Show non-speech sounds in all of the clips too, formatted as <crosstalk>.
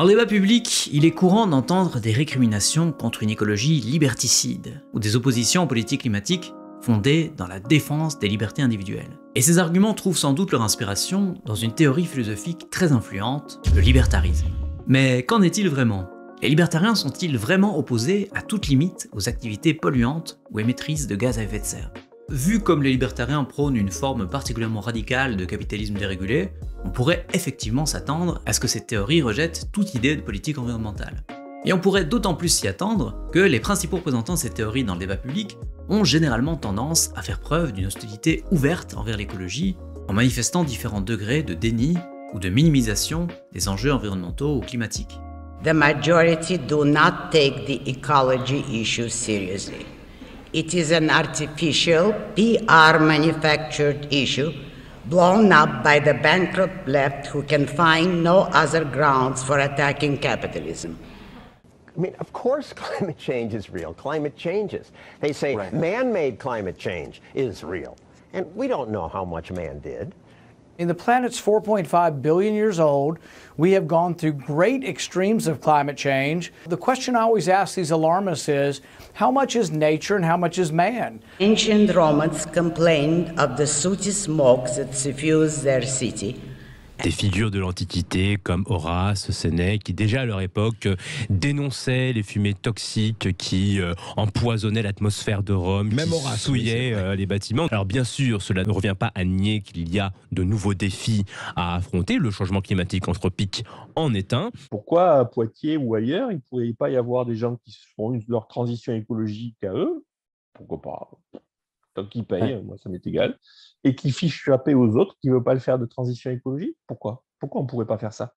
Dans le débat public, il est courant d'entendre des récriminations contre une écologie liberticide, ou des oppositions aux politiques climatiques fondées dans la défense des libertés individuelles. Et ces arguments trouvent sans doute leur inspiration dans une théorie philosophique très influente, le libertarisme. Mais qu'en est-il vraiment Les libertariens sont-ils vraiment opposés à toute limite aux activités polluantes ou émettrices de gaz à effet de serre Vu comme les libertariens prônent une forme particulièrement radicale de capitalisme dérégulé, on pourrait effectivement s'attendre à ce que cette théorie rejette toute idée de politique environnementale. Et on pourrait d'autant plus s'y attendre que les principaux représentants de cette théorie dans le débat public ont généralement tendance à faire preuve d'une hostilité ouverte envers l'écologie en manifestant différents degrés de déni ou de minimisation des enjeux environnementaux ou climatiques. The majority do not take the ecology issue seriously. It is an artificial PR manufactured issue blown up by the bankrupt left who can find no other grounds for attacking capitalism. I mean, of course, <laughs> climate change is real. Climate changes. They say right. man made climate change is real. And we don't know how much man did. In the planet's 4.5 billion years old, we have gone through great extremes of climate change. The question I always ask these alarmists is how much is nature and how much is man? Ancient Romans complained of the sooty smog that suffused their city des figures de l'Antiquité comme Horace, Sénèque, qui déjà à leur époque euh, dénonçaient les fumées toxiques qui euh, empoisonnaient l'atmosphère de Rome, Même qui Horace, souillaient euh, les bâtiments. Alors bien sûr, cela ne revient pas à nier qu'il y a de nouveaux défis à affronter. Le changement climatique anthropique en est un. Pourquoi à Poitiers ou ailleurs, il ne pourrait pas y avoir des gens qui se font leur transition écologique à eux Pourquoi pas Tant qu'ils payent, moi ça m'est égal et qui fiche paix aux autres, qui ne veut pas le faire de transition écologique Pourquoi Pourquoi on ne pourrait pas faire ça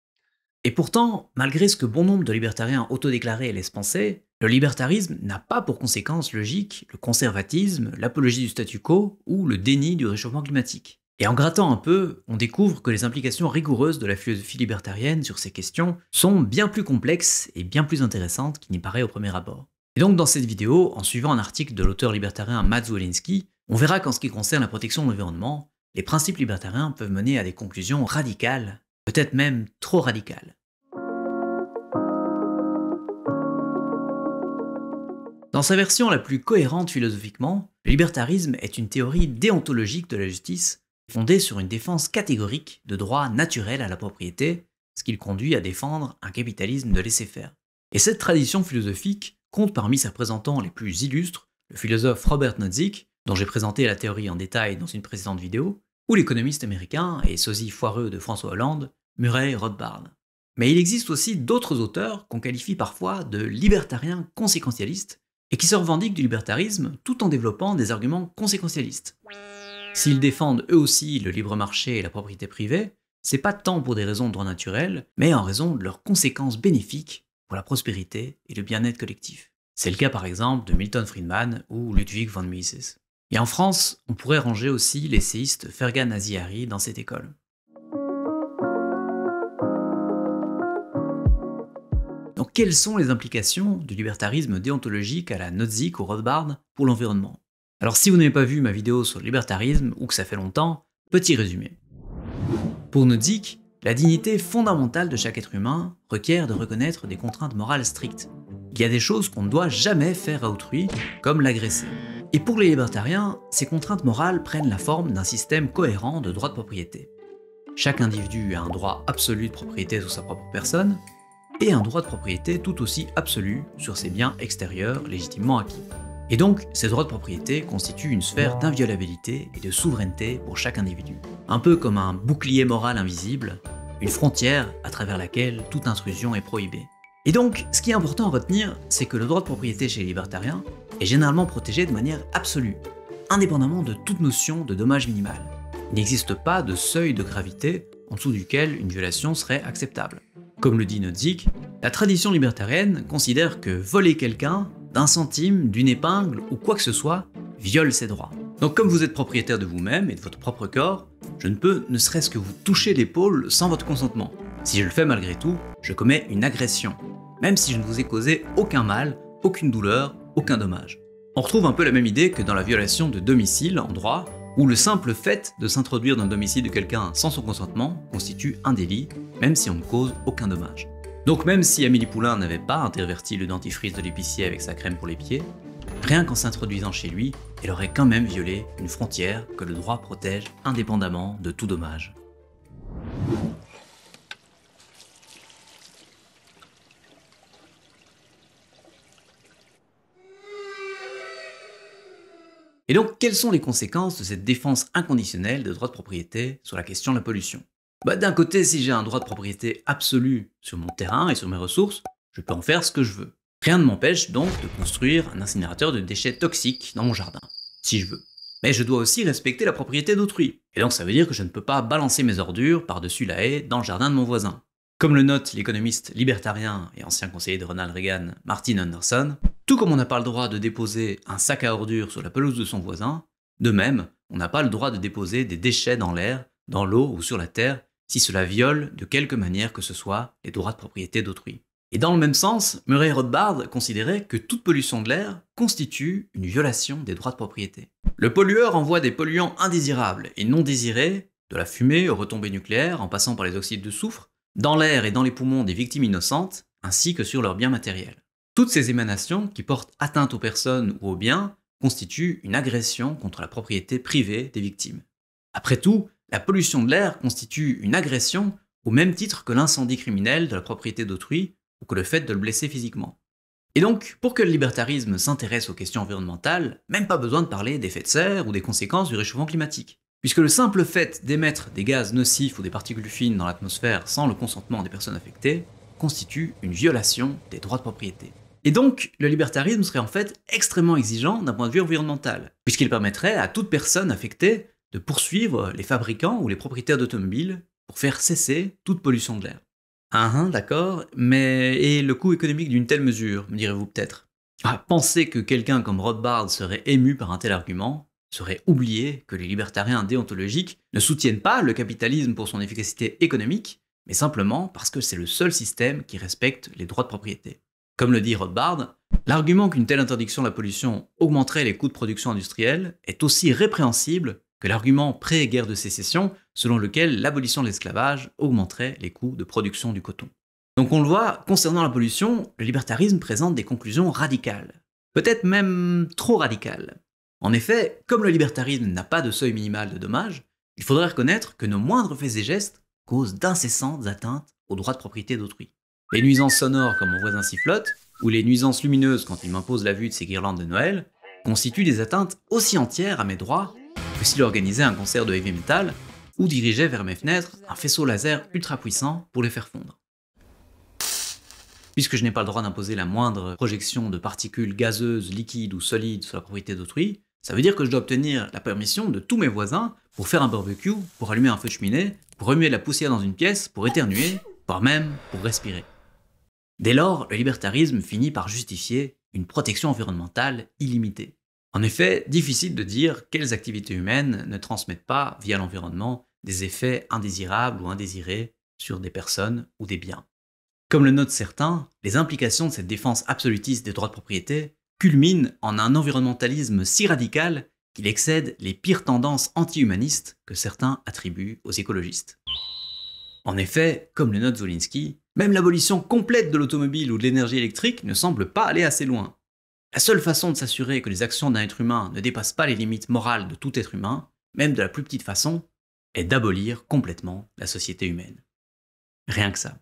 Et pourtant, malgré ce que bon nombre de libertariens autodéclarés laissent penser, le libertarisme n'a pas pour conséquence logique le conservatisme, l'apologie du statu quo ou le déni du réchauffement climatique. Et en grattant un peu, on découvre que les implications rigoureuses de la philosophie libertarienne sur ces questions sont bien plus complexes et bien plus intéressantes qu'il n'y paraît au premier abord. Et donc dans cette vidéo, en suivant un article de l'auteur libertarien Mats on verra qu'en ce qui concerne la protection de l'environnement, les principes libertariens peuvent mener à des conclusions radicales, peut-être même trop radicales. Dans sa version la plus cohérente philosophiquement, le libertarisme est une théorie déontologique de la justice fondée sur une défense catégorique de droits naturels à la propriété, ce qui conduit à défendre un capitalisme de laisser-faire. Et cette tradition philosophique compte parmi ses représentants les plus illustres le philosophe Robert Nozick, dont j'ai présenté la théorie en détail dans une précédente vidéo, ou l'économiste américain et sosie foireux de François Hollande, Murray Rothbard. Mais il existe aussi d'autres auteurs qu'on qualifie parfois de libertariens conséquentialistes et qui se revendiquent du libertarisme tout en développant des arguments conséquentialistes. S'ils défendent eux aussi le libre marché et la propriété privée, c'est pas tant pour des raisons de droit naturel, mais en raison de leurs conséquences bénéfiques pour la prospérité et le bien-être collectif. C'est le cas par exemple de Milton Friedman ou Ludwig von Mises. Et en France, on pourrait ranger aussi l'essayiste Fergan Azihari dans cette école. Donc quelles sont les implications du libertarisme déontologique à la Nozick ou Rothbard pour l'environnement Alors si vous n'avez pas vu ma vidéo sur le libertarisme ou que ça fait longtemps, petit résumé. Pour Nozick, la dignité fondamentale de chaque être humain requiert de reconnaître des contraintes morales strictes. Il y a des choses qu'on ne doit jamais faire à autrui, comme l'agresser. Et pour les libertariens, ces contraintes morales prennent la forme d'un système cohérent de droits de propriété. Chaque individu a un droit absolu de propriété sur sa propre personne, et un droit de propriété tout aussi absolu sur ses biens extérieurs légitimement acquis. Et donc, ces droits de propriété constituent une sphère d'inviolabilité et de souveraineté pour chaque individu. Un peu comme un bouclier moral invisible, une frontière à travers laquelle toute intrusion est prohibée. Et donc, ce qui est important à retenir, c'est que le droit de propriété chez les libertariens, est généralement protégé de manière absolue, indépendamment de toute notion de dommage minimal. Il n'existe pas de seuil de gravité en dessous duquel une violation serait acceptable. Comme le dit Nozick, la tradition libertarienne considère que voler quelqu'un d'un centime, d'une épingle ou quoi que ce soit viole ses droits. Donc comme vous êtes propriétaire de vous-même et de votre propre corps, je ne peux ne serait-ce que vous toucher l'épaule sans votre consentement. Si je le fais malgré tout, je commets une agression, même si je ne vous ai causé aucun mal, aucune douleur aucun dommage. On retrouve un peu la même idée que dans la violation de domicile en droit, où le simple fait de s'introduire dans le domicile de quelqu'un sans son consentement constitue un délit, même si on ne cause aucun dommage. Donc même si Amélie Poulain n'avait pas interverti le dentifrice de l'épicier avec sa crème pour les pieds, rien qu'en s'introduisant chez lui, elle aurait quand même violé une frontière que le droit protège indépendamment de tout dommage. Et donc, quelles sont les conséquences de cette défense inconditionnelle de droits de propriété sur la question de la pollution bah, D'un côté, si j'ai un droit de propriété absolu sur mon terrain et sur mes ressources, je peux en faire ce que je veux. Rien ne m'empêche donc de construire un incinérateur de déchets toxiques dans mon jardin, si je veux. Mais je dois aussi respecter la propriété d'autrui. Et donc ça veut dire que je ne peux pas balancer mes ordures par-dessus la haie dans le jardin de mon voisin. Comme le note l'économiste libertarien et ancien conseiller de Ronald Reagan Martin Anderson, tout comme on n'a pas le droit de déposer un sac à ordures sur la pelouse de son voisin, de même, on n'a pas le droit de déposer des déchets dans l'air, dans l'eau ou sur la terre si cela viole de quelque manière que ce soit les droits de propriété d'autrui. Et dans le même sens, Murray Rothbard considérait que toute pollution de l'air constitue une violation des droits de propriété. Le pollueur envoie des polluants indésirables et non désirés, de la fumée aux retombées nucléaires en passant par les oxydes de soufre, dans l'air et dans les poumons des victimes innocentes, ainsi que sur leurs biens matériels. Toutes ces émanations qui portent atteinte aux personnes ou aux biens constituent une agression contre la propriété privée des victimes. Après tout, la pollution de l'air constitue une agression au même titre que l'incendie criminel de la propriété d'autrui ou que le fait de le blesser physiquement. Et donc, pour que le libertarisme s'intéresse aux questions environnementales, même pas besoin de parler d'effets de serre ou des conséquences du réchauffement climatique. Puisque le simple fait d'émettre des gaz nocifs ou des particules fines dans l'atmosphère sans le consentement des personnes affectées constitue une violation des droits de propriété. Et donc, le libertarisme serait en fait extrêmement exigeant d'un point de vue environnemental, puisqu'il permettrait à toute personne affectée de poursuivre les fabricants ou les propriétaires d'automobiles pour faire cesser toute pollution de l'air. Ah, hein, d'accord, mais et le coût économique d'une telle mesure, me direz-vous peut-être ah, Penser que quelqu'un comme Rothbard serait ému par un tel argument serait oublier que les libertariens déontologiques ne soutiennent pas le capitalisme pour son efficacité économique, mais simplement parce que c'est le seul système qui respecte les droits de propriété. Comme le dit Rothbard, « l'argument qu'une telle interdiction de la pollution augmenterait les coûts de production industrielle est aussi répréhensible que l'argument pré-guerre de sécession selon lequel l'abolition de l'esclavage augmenterait les coûts de production du coton. Donc on le voit, concernant la pollution, le libertarisme présente des conclusions radicales, peut-être même trop radicales. En effet, comme le libertarisme n'a pas de seuil minimal de dommages, il faudrait reconnaître que nos moindres faits et gestes causent d'incessantes atteintes aux droits de propriété d'autrui les nuisances sonores comme mon voisin sifflote, ou les nuisances lumineuses quand il m'impose la vue de ses guirlandes de Noël, constituent des atteintes aussi entières à mes droits que s'il organisait un concert de heavy metal ou dirigeait vers mes fenêtres un faisceau laser ultra puissant pour les faire fondre. Puisque je n'ai pas le droit d'imposer la moindre projection de particules gazeuses, liquides ou solides sur la propriété d'autrui, ça veut dire que je dois obtenir la permission de tous mes voisins pour faire un barbecue, pour allumer un feu de cheminée, pour remuer la poussière dans une pièce, pour éternuer, voire même pour respirer. Dès lors, le libertarisme finit par justifier une protection environnementale illimitée. En effet, difficile de dire quelles activités humaines ne transmettent pas, via l'environnement, des effets indésirables ou indésirés sur des personnes ou des biens. Comme le notent certains, les implications de cette défense absolutiste des droits de propriété culminent en un environnementalisme si radical qu'il excède les pires tendances anti-humanistes que certains attribuent aux écologistes. En effet, comme le note Zolinski, même l'abolition complète de l'automobile ou de l'énergie électrique ne semble pas aller assez loin. La seule façon de s'assurer que les actions d'un être humain ne dépassent pas les limites morales de tout être humain, même de la plus petite façon, est d'abolir complètement la société humaine. Rien que ça.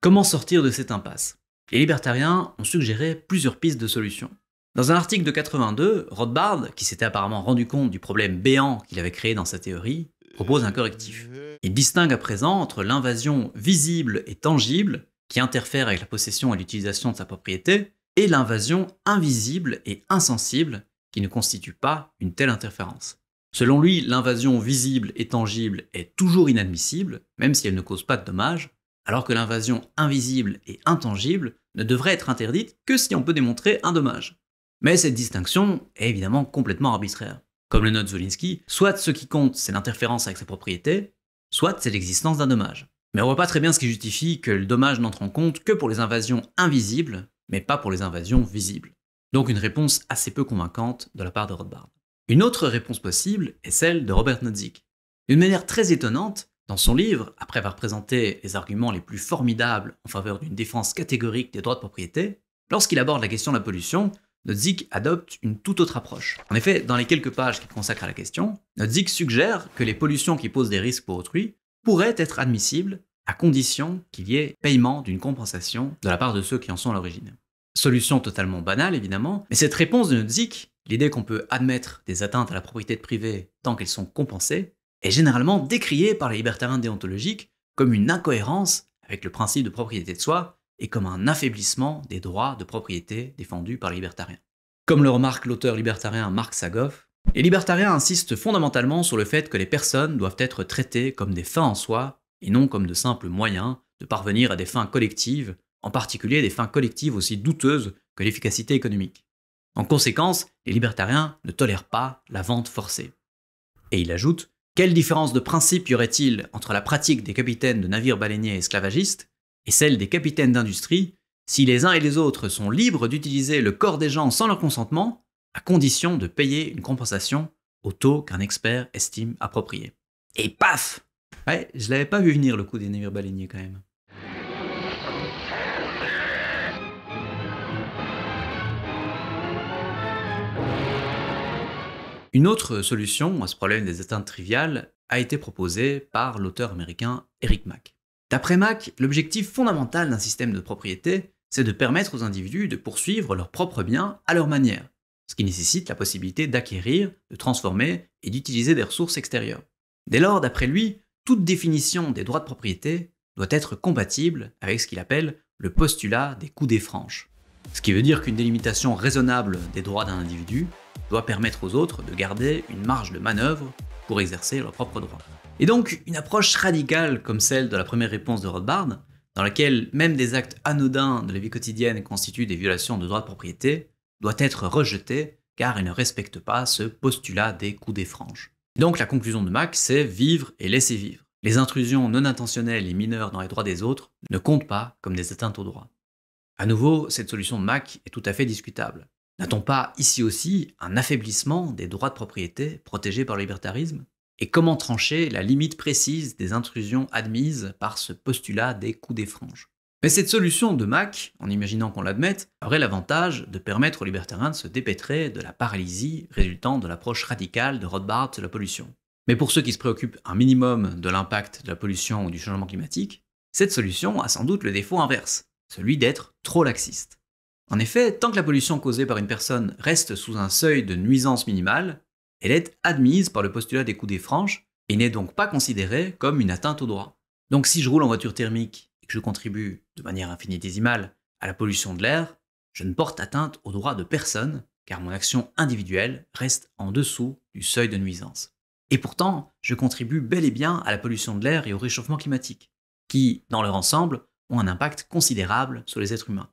Comment sortir de cette impasse Les libertariens ont suggéré plusieurs pistes de solutions. Dans un article de 82, Rothbard, qui s'était apparemment rendu compte du problème béant qu'il avait créé dans sa théorie, propose un correctif. Il distingue à présent entre l'invasion visible et tangible, qui interfère avec la possession et l'utilisation de sa propriété, et l'invasion invisible et insensible, qui ne constitue pas une telle interférence. Selon lui, l'invasion visible et tangible est toujours inadmissible, même si elle ne cause pas de dommages, alors que l'invasion invisible et intangible ne devrait être interdite que si on peut démontrer un dommage. Mais cette distinction est évidemment complètement arbitraire comme le note Zolinski, soit ce qui compte, c'est l'interférence avec sa propriété, soit c'est l'existence d'un dommage. Mais on voit pas très bien ce qui justifie que le dommage n'entre en compte que pour les invasions invisibles, mais pas pour les invasions visibles. Donc une réponse assez peu convaincante de la part de Rothbard. Une autre réponse possible est celle de Robert Nozick. D'une manière très étonnante, dans son livre, après avoir présenté les arguments les plus formidables en faveur d'une défense catégorique des droits de propriété, lorsqu'il aborde la question de la pollution, Nozick adopte une toute autre approche. En effet, dans les quelques pages qu'il consacre à la question, Nozick suggère que les pollutions qui posent des risques pour autrui pourraient être admissibles à condition qu'il y ait paiement d'une compensation de la part de ceux qui en sont à l'origine. Solution totalement banale, évidemment, mais cette réponse de Nozick, l'idée qu'on peut admettre des atteintes à la propriété privée tant qu'elles sont compensées, est généralement décriée par les libertariens déontologiques comme une incohérence avec le principe de propriété de soi et comme un affaiblissement des droits de propriété défendus par les libertariens. Comme le remarque l'auteur libertarien Mark Sagoff, les libertariens insistent fondamentalement sur le fait que les personnes doivent être traitées comme des fins en soi et non comme de simples moyens de parvenir à des fins collectives, en particulier des fins collectives aussi douteuses que l'efficacité économique. En conséquence, les libertariens ne tolèrent pas la vente forcée. Et il ajoute Quelle différence de principe y aurait-il entre la pratique des capitaines de navires baleiniers esclavagistes et celle des capitaines d'industrie si les uns et les autres sont libres d'utiliser le corps des gens sans leur consentement, à condition de payer une compensation au taux qu'un expert estime approprié. Et paf Ouais, je l'avais pas vu venir le coup des navires baleiniers quand même. Une autre solution à ce problème des atteintes triviales a été proposée par l'auteur américain Eric Mack. D'après Mack, l'objectif fondamental d'un système de propriété, c'est de permettre aux individus de poursuivre leurs propres biens à leur manière, ce qui nécessite la possibilité d'acquérir, de transformer et d'utiliser des ressources extérieures. Dès lors, d'après lui, toute définition des droits de propriété doit être compatible avec ce qu'il appelle le postulat des coûts des franches. Ce qui veut dire qu'une délimitation raisonnable des droits d'un individu doit permettre aux autres de garder une marge de manœuvre pour exercer leurs propres droits. Et donc, une approche radicale comme celle de la première réponse de Rothbard, dans laquelle même des actes anodins de la vie quotidienne constituent des violations de droits de propriété, doit être rejetée car elle ne respecte pas ce postulat des coups des Donc la conclusion de Mac, c'est vivre et laisser vivre. Les intrusions non intentionnelles et mineures dans les droits des autres ne comptent pas comme des atteintes aux droits. À nouveau, cette solution de Mac est tout à fait discutable. N'a-t-on pas ici aussi un affaiblissement des droits de propriété protégés par le libertarisme et comment trancher la limite précise des intrusions admises par ce postulat des coups des Mais cette solution de Mac, en imaginant qu'on l'admette, aurait l'avantage de permettre aux libertariens de se dépêtrer de la paralysie résultant de l'approche radicale de Rothbard sur la pollution. Mais pour ceux qui se préoccupent un minimum de l'impact de la pollution ou du changement climatique, cette solution a sans doute le défaut inverse, celui d'être trop laxiste. En effet, tant que la pollution causée par une personne reste sous un seuil de nuisance minimale, elle est admise par le postulat des des franches et n'est donc pas considérée comme une atteinte au droit. Donc si je roule en voiture thermique et que je contribue de manière infinitésimale à la pollution de l'air, je ne porte atteinte aux droits de personne car mon action individuelle reste en dessous du seuil de nuisance. Et pourtant, je contribue bel et bien à la pollution de l'air et au réchauffement climatique, qui, dans leur ensemble, ont un impact considérable sur les êtres humains.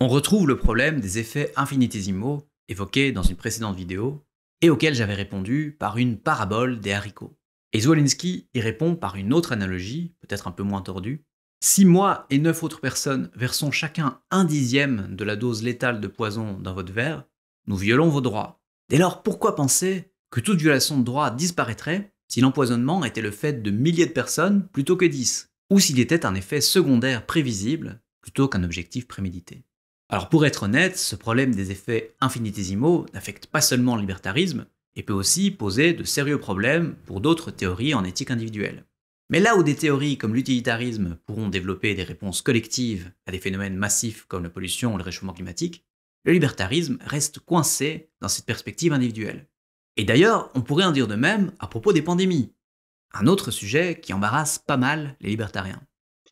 On retrouve le problème des effets infinitésimaux évoqués dans une précédente vidéo et auquel j'avais répondu par une parabole des haricots. Et Zwolinski y répond par une autre analogie, peut-être un peu moins tordue. Si moi et neuf autres personnes versons chacun un dixième de la dose létale de poison dans votre verre, nous violons vos droits. Dès lors, pourquoi penser que toute violation de droit disparaîtrait si l'empoisonnement était le fait de milliers de personnes plutôt que dix, ou s'il était un effet secondaire prévisible plutôt qu'un objectif prémédité alors pour être honnête, ce problème des effets infinitésimaux n'affecte pas seulement le libertarisme, et peut aussi poser de sérieux problèmes pour d'autres théories en éthique individuelle. Mais là où des théories comme l'utilitarisme pourront développer des réponses collectives à des phénomènes massifs comme la pollution ou le réchauffement climatique, le libertarisme reste coincé dans cette perspective individuelle. Et d'ailleurs, on pourrait en dire de même à propos des pandémies, un autre sujet qui embarrasse pas mal les libertariens.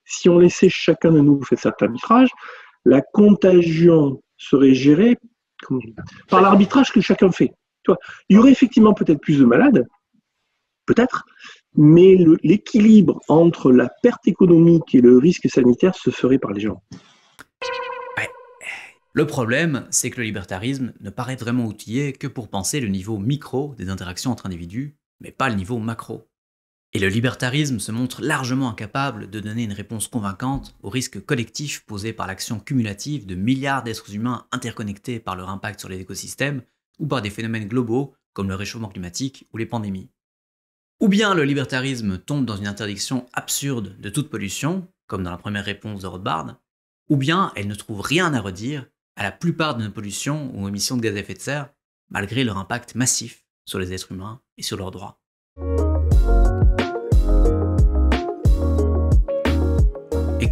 Si on laissait chacun de nous faire cet arbitrage, la contagion serait gérée par l'arbitrage que chacun fait. il y aurait effectivement peut-être plus de malades, peut-être, mais l'équilibre entre la perte économique et le risque sanitaire se ferait par les gens. Le problème, c'est que le libertarisme ne paraît vraiment outillé que pour penser le niveau micro des interactions entre individus, mais pas le niveau macro. Et le libertarisme se montre largement incapable de donner une réponse convaincante aux risques collectifs posés par l'action cumulative de milliards d'êtres humains interconnectés par leur impact sur les écosystèmes ou par des phénomènes globaux comme le réchauffement climatique ou les pandémies. Ou bien le libertarisme tombe dans une interdiction absurde de toute pollution, comme dans la première réponse de Rothbard, ou bien elle ne trouve rien à redire à la plupart de nos pollutions ou émissions de gaz à effet de serre, malgré leur impact massif sur les êtres humains et sur leurs droits.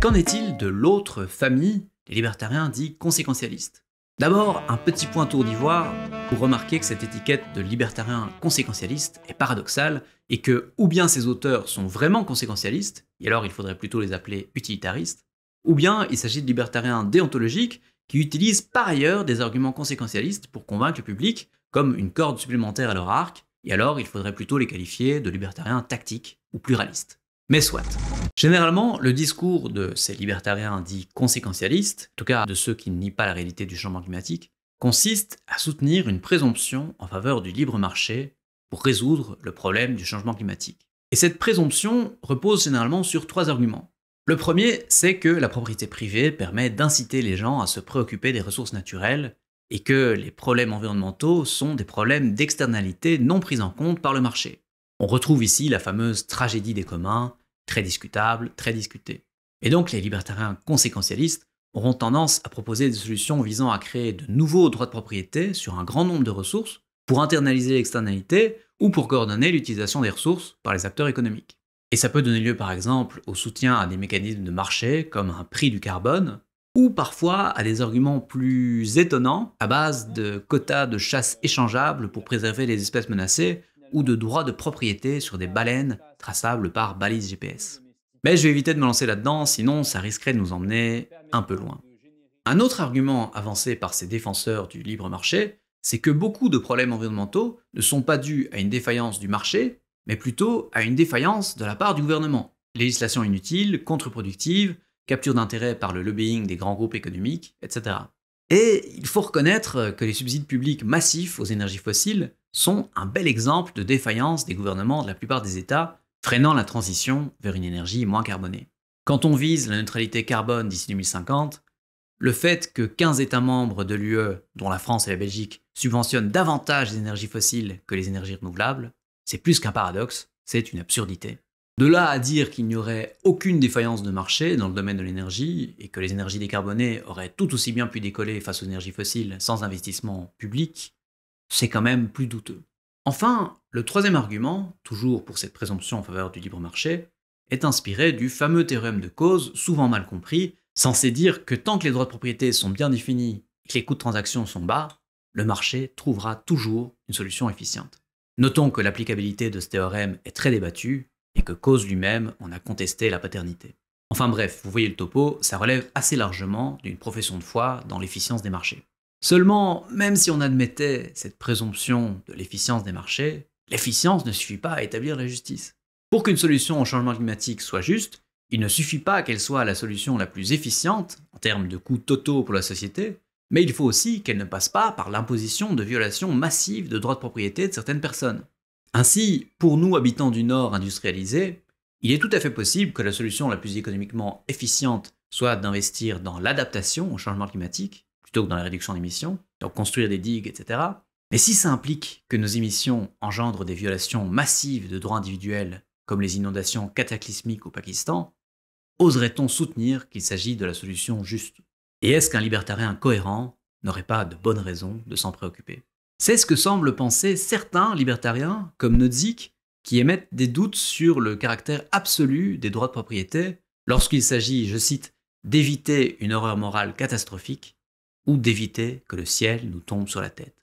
qu'en est-il de l'autre famille des libertariens dits conséquentialistes D'abord, un petit point tour d'ivoire pour remarquer que cette étiquette de libertarien conséquentialiste est paradoxale et que ou bien ces auteurs sont vraiment conséquentialistes, et alors il faudrait plutôt les appeler utilitaristes, ou bien il s'agit de libertariens déontologiques qui utilisent par ailleurs des arguments conséquentialistes pour convaincre le public comme une corde supplémentaire à leur arc, et alors il faudrait plutôt les qualifier de libertariens tactiques ou pluralistes. Mais soit. Généralement, le discours de ces libertariens dits conséquentialistes, en tout cas de ceux qui ne nient pas la réalité du changement climatique, consiste à soutenir une présomption en faveur du libre marché pour résoudre le problème du changement climatique. Et cette présomption repose généralement sur trois arguments. Le premier, c'est que la propriété privée permet d'inciter les gens à se préoccuper des ressources naturelles et que les problèmes environnementaux sont des problèmes d'externalité non pris en compte par le marché. On retrouve ici la fameuse tragédie des communs très discutable, très discuté. Et donc les libertariens conséquentialistes auront tendance à proposer des solutions visant à créer de nouveaux droits de propriété sur un grand nombre de ressources pour internaliser l'externalité ou pour coordonner l'utilisation des ressources par les acteurs économiques. Et ça peut donner lieu par exemple au soutien à des mécanismes de marché comme un prix du carbone, ou parfois à des arguments plus étonnants à base de quotas de chasse échangeables pour préserver les espèces menacées ou de droits de propriété sur des baleines traçables par balises GPS. Mais je vais éviter de me lancer là-dedans, sinon ça risquerait de nous emmener un peu loin. Un autre argument avancé par ces défenseurs du libre marché, c'est que beaucoup de problèmes environnementaux ne sont pas dus à une défaillance du marché, mais plutôt à une défaillance de la part du gouvernement. Législation inutile, contre-productive, capture d'intérêt par le lobbying des grands groupes économiques, etc. Et il faut reconnaître que les subsides publics massifs aux énergies fossiles sont un bel exemple de défaillance des gouvernements de la plupart des États, freinant la transition vers une énergie moins carbonée. Quand on vise la neutralité carbone d'ici 2050, le fait que 15 États membres de l'UE, dont la France et la Belgique, subventionnent davantage les énergies fossiles que les énergies renouvelables, c'est plus qu'un paradoxe, c'est une absurdité. De là à dire qu'il n'y aurait aucune défaillance de marché dans le domaine de l'énergie et que les énergies décarbonées auraient tout aussi bien pu décoller face aux énergies fossiles sans investissement public, c'est quand même plus douteux. Enfin, le troisième argument, toujours pour cette présomption en faveur du libre marché, est inspiré du fameux théorème de cause, souvent mal compris, censé dire que tant que les droits de propriété sont bien définis et que les coûts de transaction sont bas, le marché trouvera toujours une solution efficiente. Notons que l'applicabilité de ce théorème est très débattue et que Cause lui-même en a contesté la paternité. Enfin bref, vous voyez le topo, ça relève assez largement d'une profession de foi dans l'efficience des marchés. Seulement, même si on admettait cette présomption de l'efficience des marchés, l'efficience ne suffit pas à établir la justice. Pour qu'une solution au changement climatique soit juste, il ne suffit pas qu'elle soit la solution la plus efficiente en termes de coûts totaux pour la société, mais il faut aussi qu'elle ne passe pas par l'imposition de violations massives de droits de propriété de certaines personnes. Ainsi, pour nous habitants du Nord industrialisés, il est tout à fait possible que la solution la plus économiquement efficiente soit d'investir dans l'adaptation au changement climatique, plutôt que dans la réduction d'émissions, donc construire des digues, etc. Mais si ça implique que nos émissions engendrent des violations massives de droits individuels, comme les inondations cataclysmiques au Pakistan, oserait-on soutenir qu'il s'agit de la solution juste Et est-ce qu'un libertarien cohérent n'aurait pas de bonnes raisons de s'en préoccuper C'est ce que semblent penser certains libertariens, comme Nozick, qui émettent des doutes sur le caractère absolu des droits de propriété lorsqu'il s'agit, je cite, d'éviter une horreur morale catastrophique ou d'éviter que le ciel nous tombe sur la tête.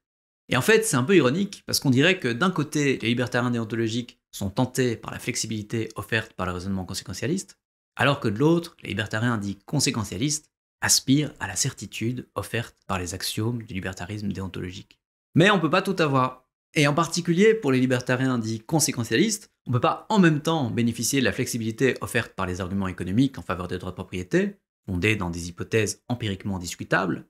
Et en fait, c'est un peu ironique, parce qu'on dirait que d'un côté, les libertariens déontologiques sont tentés par la flexibilité offerte par le raisonnement conséquentialiste, alors que de l'autre, les libertariens dits conséquentialistes aspirent à la certitude offerte par les axiomes du libertarisme déontologique. Mais on ne peut pas tout avoir. Et en particulier pour les libertariens dits conséquentialistes, on ne peut pas en même temps bénéficier de la flexibilité offerte par les arguments économiques en faveur des droits de propriété, fondés dans des hypothèses empiriquement discutables,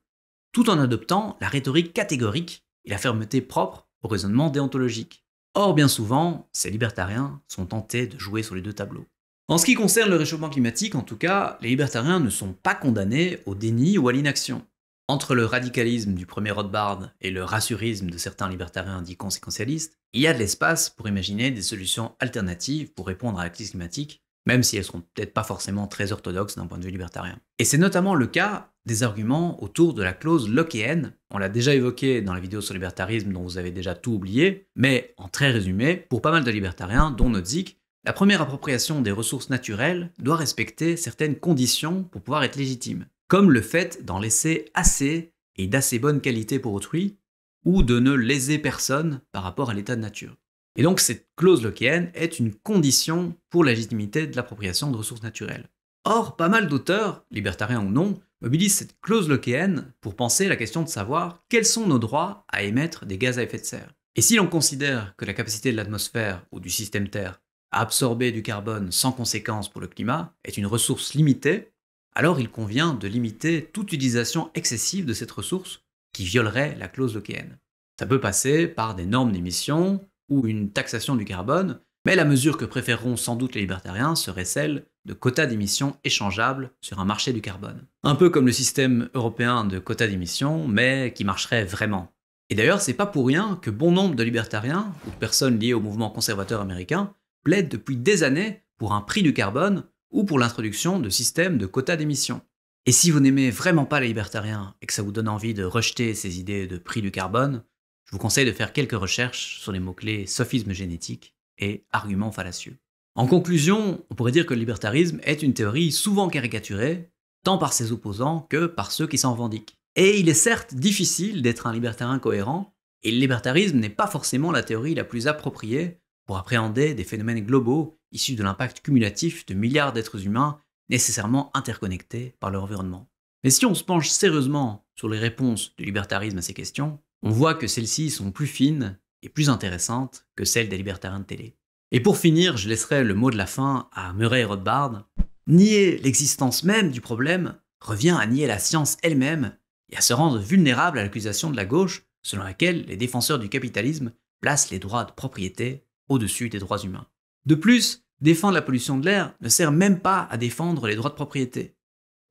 tout en adoptant la rhétorique catégorique et la fermeté propre au raisonnement déontologique. Or, bien souvent, ces libertariens sont tentés de jouer sur les deux tableaux. En ce qui concerne le réchauffement climatique, en tout cas, les libertariens ne sont pas condamnés au déni ou à l'inaction. Entre le radicalisme du premier Rothbard et le rassurisme de certains libertariens dits conséquentialistes, il y a de l'espace pour imaginer des solutions alternatives pour répondre à la crise climatique même si elles sont peut-être pas forcément très orthodoxes d'un point de vue libertarien. Et c'est notamment le cas des arguments autour de la clause lockéenne. On l'a déjà évoqué dans la vidéo sur le libertarisme dont vous avez déjà tout oublié, mais en très résumé, pour pas mal de libertariens, dont Nozick, la première appropriation des ressources naturelles doit respecter certaines conditions pour pouvoir être légitime, comme le fait d'en laisser assez et d'assez bonne qualité pour autrui, ou de ne léser personne par rapport à l'état de nature. Et donc cette clause lockéenne est une condition pour la légitimité de l'appropriation de ressources naturelles. Or, pas mal d'auteurs, libertariens ou non, mobilisent cette clause lockéenne pour penser la question de savoir quels sont nos droits à émettre des gaz à effet de serre. Et si l'on considère que la capacité de l'atmosphère ou du système Terre à absorber du carbone sans conséquence pour le climat est une ressource limitée, alors il convient de limiter toute utilisation excessive de cette ressource qui violerait la clause lockéenne. Ça peut passer par des normes d'émission, ou une taxation du carbone, mais la mesure que préféreront sans doute les libertariens serait celle de quotas d'émissions échangeables sur un marché du carbone. Un peu comme le système européen de quotas d'émissions, mais qui marcherait vraiment. Et d'ailleurs, c'est pas pour rien que bon nombre de libertariens, ou de personnes liées au mouvement conservateur américain, plaident depuis des années pour un prix du carbone ou pour l'introduction de systèmes de quotas d'émissions. Et si vous n'aimez vraiment pas les libertariens et que ça vous donne envie de rejeter ces idées de prix du carbone, je vous conseille de faire quelques recherches sur les mots-clés sophisme génétique et argument fallacieux. En conclusion, on pourrait dire que le libertarisme est une théorie souvent caricaturée, tant par ses opposants que par ceux qui s'en revendiquent. Et il est certes difficile d'être un libertarien cohérent, et le libertarisme n'est pas forcément la théorie la plus appropriée pour appréhender des phénomènes globaux issus de l'impact cumulatif de milliards d'êtres humains nécessairement interconnectés par leur environnement. Mais si on se penche sérieusement sur les réponses du libertarisme à ces questions, on voit que celles-ci sont plus fines et plus intéressantes que celles des libertariens de télé. Et pour finir, je laisserai le mot de la fin à Murray Rothbard. Nier l'existence même du problème revient à nier la science elle-même et à se rendre vulnérable à l'accusation de la gauche selon laquelle les défenseurs du capitalisme placent les droits de propriété au-dessus des droits humains. De plus, défendre la pollution de l'air ne sert même pas à défendre les droits de propriété.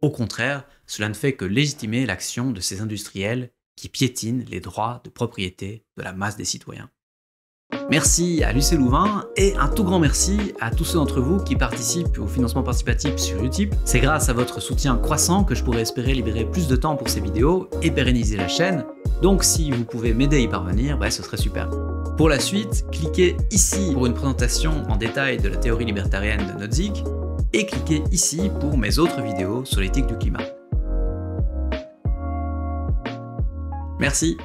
Au contraire, cela ne fait que légitimer l'action de ces industriels qui piétine les droits de propriété de la masse des citoyens. Merci à Lucie Louvain et un tout grand merci à tous ceux d'entre vous qui participent au financement participatif sur Utip. C'est grâce à votre soutien croissant que je pourrais espérer libérer plus de temps pour ces vidéos et pérenniser la chaîne. Donc si vous pouvez m'aider à y parvenir, bah, ce serait super. Pour la suite, cliquez ici pour une présentation en détail de la théorie libertarienne de Nozick et cliquez ici pour mes autres vidéos sur l'éthique du climat. Merci